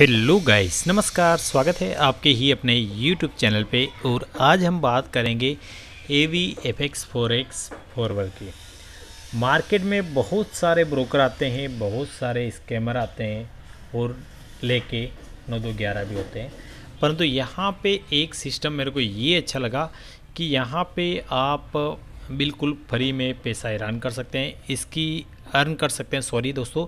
hello guys नमस्कार स्वागत है आपके ही अपने यूट्यूब चैनल पे और आज हम बात करेंगे A V F X forex फॉरवर की मार्केट में बहुत सारे ब्रोकर आते हैं बहुत सारे स्कैमर आते हैं और लेके नौ दो ग्यारह भी होते हैं परंतु यहाँ पे एक सिस्टम मेरे को ये अच्छा लगा कि यहाँ पे आप बिल्कुल फ्री में पैसा हैरान कर सकते हैं इसकी अर्न कर सकते हैं सॉरी दोस्तों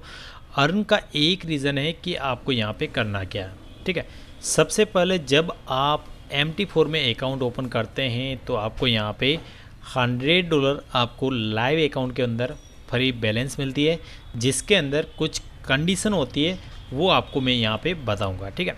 अर्न का एक रीज़न है कि आपको यहाँ पे करना क्या है ठीक है सबसे पहले जब आप एम टी फोर में अकाउंट ओपन करते हैं तो आपको यहाँ पे हंड्रेड डॉलर आपको लाइव अकाउंट के अंदर फ्री बैलेंस मिलती है जिसके अंदर कुछ कंडीशन होती है वो आपको मैं यहाँ पे बताऊँगा ठीक है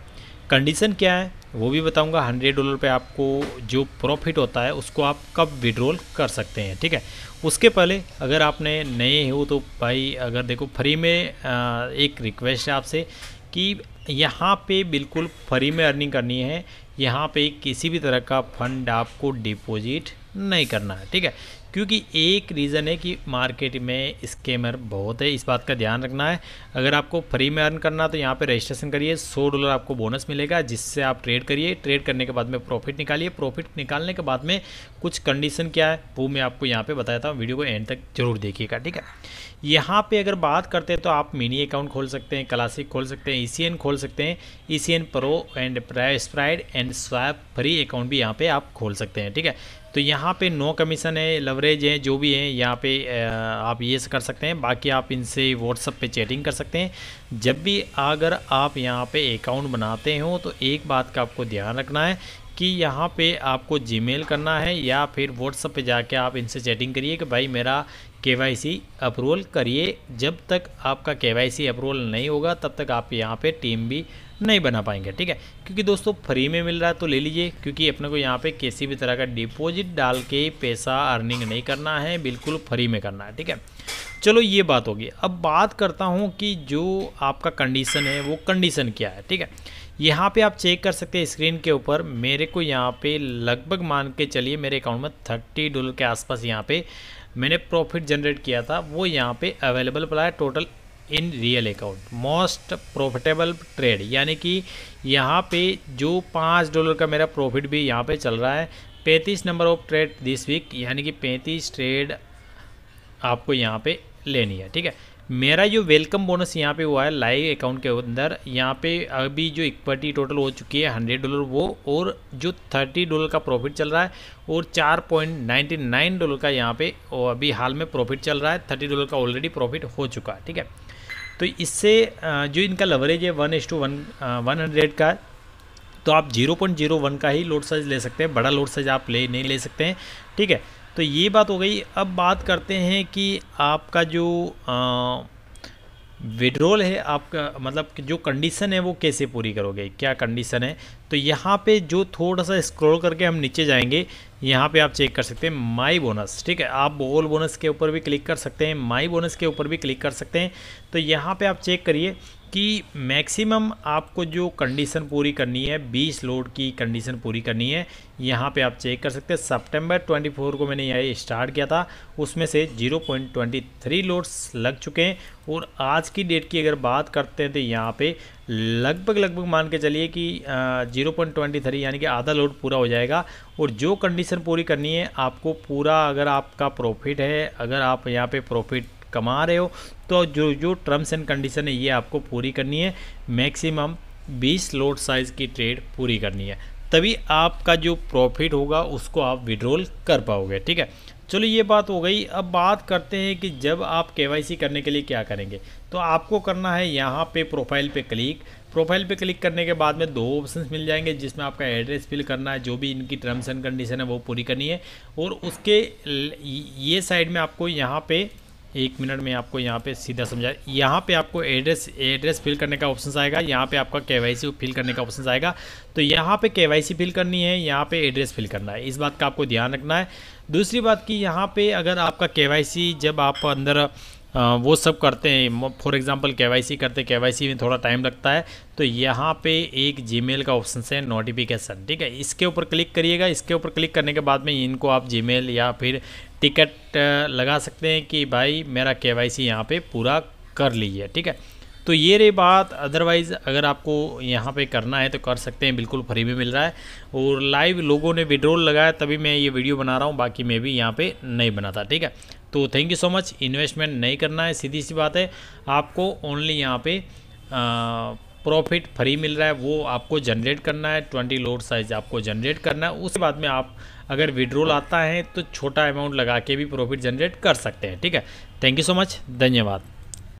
कंडीशन क्या है वो भी बताऊंगा हंड्रेड डॉलर पे आपको जो प्रॉफिट होता है उसको आप कब विड्रॉल कर सकते हैं ठीक है उसके पहले अगर आपने नए हो तो भाई अगर देखो फ्री में एक रिक्वेस्ट है आपसे कि यहाँ पे बिल्कुल फ्री में अर्निंग करनी है यहाँ पे किसी भी तरह का फंड आपको डिपॉजिट नहीं करना है ठीक है क्योंकि एक रीज़न है कि मार्केट में स्केमर बहुत है इस बात का ध्यान रखना है अगर आपको फ्री में अर्न करना तो यहाँ पर रजिस्ट्रेशन करिए सौ डॉलर आपको बोनस मिलेगा जिससे आप ट्रेड करिए ट्रेड करने के बाद में प्रॉफिट निकालिए प्रॉफिट निकालने के बाद में कुछ कंडीशन क्या है वो मैं आपको यहाँ पर बताया था वीडियो को एंड तक जरूर देखिएगा ठीक है यहाँ पर अगर बात करते हैं तो आप मिनी अकाउंट खोल सकते हैं क्लासिक खोल सकते हैं ई खोल सकते हैं E pro and spread and swap free account भी यहाँ पर आप खोल सकते हैं ठीक है तो यहाँ पे नो कमीशन है लवरेज है जो भी है यहाँ पे आप ये कर सकते हैं बाकी आप इनसे व्हाट्सअप पे चैटिंग कर सकते हैं जब भी अगर आप यहाँ पे अकाउंट बनाते हो तो एक बात का आपको ध्यान रखना है कि यहाँ पे आपको जीमेल करना है या फिर व्हाट्सअप पे जाके आप इनसे चैटिंग करिए कि भाई मेरा के वाई सी अप्रूवल करिए जब तक आपका के वाई सी अप्रूवल नहीं होगा तब तक आप यहाँ पे टीम भी नहीं बना पाएंगे ठीक है क्योंकि दोस्तों फ्री में मिल रहा है तो ले लीजिए क्योंकि अपने को यहाँ पे किसी भी तरह का डिपॉजिट डाल के पैसा अर्निंग नहीं करना है बिल्कुल फ्री में करना है ठीक है चलो ये बात होगी अब बात करता हूँ कि जो आपका कंडीशन है वो कंडीशन क्या है ठीक है यहाँ पे आप चेक कर सकते हैं स्क्रीन के ऊपर मेरे को यहाँ पे लगभग मान के चलिए मेरे अकाउंट में थर्टी डॉलर के आसपास यहाँ पे मैंने प्रॉफिट जनरेट किया था वो यहाँ पे अवेलेबल पड़ा है total in real account most profitable trade यानी कि यहाँ पे जो पाँच डॉलर का मेरा प्रॉफिट भी यहाँ पे चल रहा है पैंतीस number of trade this week यानी कि पैंतीस ट्रेड आपको यहाँ पे लेनी है ठीक है मेरा जो वेलकम बोनस यहाँ पे हुआ है लाइव अकाउंट के अंदर यहाँ पे अभी जो इक्विटी टोटल हो चुकी है हंड्रेड डॉलर वो और जो थर्टी डॉलर का प्रॉफिट चल रहा है और चार पॉइंट नाइन्टी नाइन डॉलर का यहाँ पे और अभी हाल में प्रॉफिट चल रहा है थर्टी डॉलर का ऑलरेडी प्रॉफिट हो चुका है ठीक है तो इससे जो इनका लवरेज है one is to one one hundred का तो आप जीरो पॉइंट जीरो वन का ही लोड साइज ले सकते हैं बड़ा लोड साइज आप ले नहीं ले सकते हैं ठीक है तो ये बात हो गई अब बात करते हैं कि आपका जो विड्रोल है आपका मतलब जो कंडीशन है वो कैसे पूरी करोगे क्या कंडीशन है तो यहाँ पे जो थोड़ा सा स्क्रॉल करके हम नीचे जाएंगे यहाँ पे आप चेक कर सकते हैं माई बोनस ठीक है आप ऑल बोनस के ऊपर भी क्लिक कर सकते हैं माई बोनस के ऊपर भी क्लिक कर सकते हैं तो यहाँ पे आप चेक करिए कि मैक्सिमम आपको जो कंडीशन पूरी करनी है 20 लोड की कंडीशन पूरी करनी है यहाँ पे आप चेक कर सकते हैं सितंबर 24 को मैंने यह स्टार्ट किया था उसमें से 0.23 लोड्स लग चुके हैं और आज की डेट की अगर बात करते हैं तो यहाँ पे लगभग लगभग मान के चलिए कि 0.23 यानी कि आधा लोड पूरा हो जाएगा और जो कंडीशन पूरी करनी है आपको पूरा अगर आपका प्रॉफिट है अगर आप यहाँ पर प्रॉफिट कमा रहे हो तो जो जो टर्म्स एंड कंडीशन है ये आपको पूरी करनी है मैक्सिमम 20 लोड साइज़ की ट्रेड पूरी करनी है तभी आपका जो प्रॉफिट होगा उसको आप विड्रॉल कर पाओगे ठीक है चलो ये बात हो गई अब बात करते हैं कि जब आप के करने के लिए क्या करेंगे तो आपको करना है यहाँ पे प्रोफाइल पे क्लिक प्रोफाइल पे क्लिक करने के बाद में दो ऑप्शंस मिल जाएंगे जिसमें आपका एड्रेस फिल करना है जो भी इनकी टर्म्स एंड कंडीशन है वो पूरी करनी है और उसके ये साइड में आपको यहाँ पे एक मिनट में आपको यहाँ पे सीधा समझा यहाँ पे आपको एड्रेस एड्रेस फिल करने का ऑप्शन आएगा यहाँ पे आपका के वाई फिल करने का ऑप्शन आएगा तो यहाँ पे के वाई फिल करनी है यहाँ पे एड्रेस फिल करना है इस बात का आपको ध्यान रखना है दूसरी बात कि यहाँ पे अगर आपका के जब आप अंदर वो सब करते हैं फॉर एग्जांपल सी करते सी में थोड़ा टाइम लगता है तो यहाँ पे एक जीमेल का ऑप्शन है नोटिफिकेशन ठीक है इसके ऊपर क्लिक करिएगा इसके ऊपर क्लिक करने के बाद में इनको आप जीमेल या फिर टिकट लगा सकते हैं कि भाई मेरा के वाई सी यहाँ पर पूरा कर लीजिए ठीक है तो ये रे बात अदरवाइज़ अगर आपको यहाँ पे करना है तो कर सकते हैं बिल्कुल फ्री में मिल रहा है और लाइव लोगों ने विड्रोल लगाया तभी मैं ये वीडियो बना रहा हूँ बाकी मैं भी यहाँ पे नहीं बनाता ठीक है तो thank you so much investment नहीं करना है सीधी सी बात है आपको ओनली यहाँ पे आ, प्रॉफिट फ्री मिल रहा है वो आपको जनरेट करना है ट्वेंटी लोड साइज आपको जनरेट करना है उसके बाद में आप अगर विड्रोल आता है तो छोटा अमाउंट लगा के भी प्रॉफिट जनरेट कर सकते हैं ठीक है थैंक यू सो मच धन्यवाद